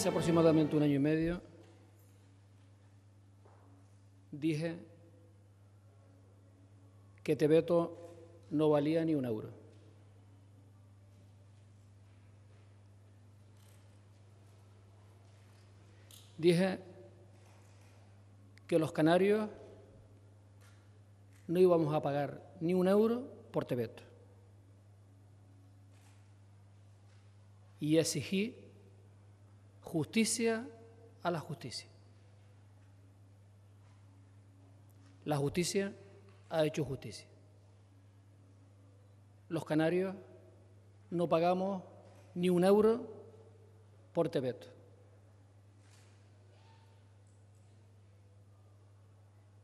hace aproximadamente un año y medio dije que Tebeto no valía ni un euro. Dije que los canarios no íbamos a pagar ni un euro por Tebeto. Y exigí justicia a la justicia. La justicia ha hecho justicia. Los canarios no pagamos ni un euro por Tebet.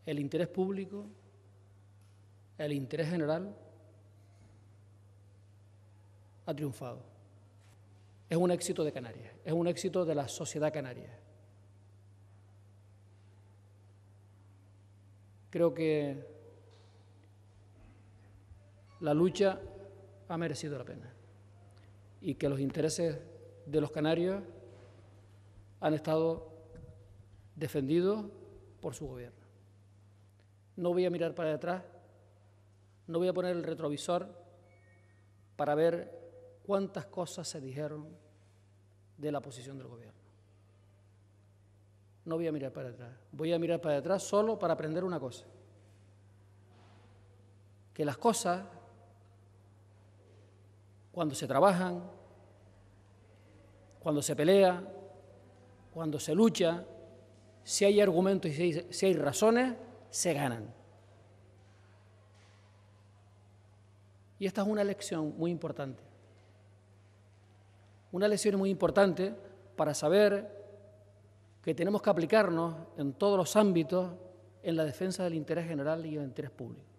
El interés público, el interés general ha triunfado es un éxito de Canarias, es un éxito de la sociedad canaria. Creo que la lucha ha merecido la pena y que los intereses de los canarios han estado defendidos por su gobierno. No voy a mirar para atrás, no voy a poner el retrovisor para ver cuántas cosas se dijeron de la posición del gobierno. No voy a mirar para atrás. Voy a mirar para atrás solo para aprender una cosa. Que las cosas, cuando se trabajan, cuando se pelea, cuando se lucha, si hay argumentos y si hay razones, se ganan. Y esta es una lección muy importante. Una lección muy importante para saber que tenemos que aplicarnos en todos los ámbitos en la defensa del interés general y del interés público.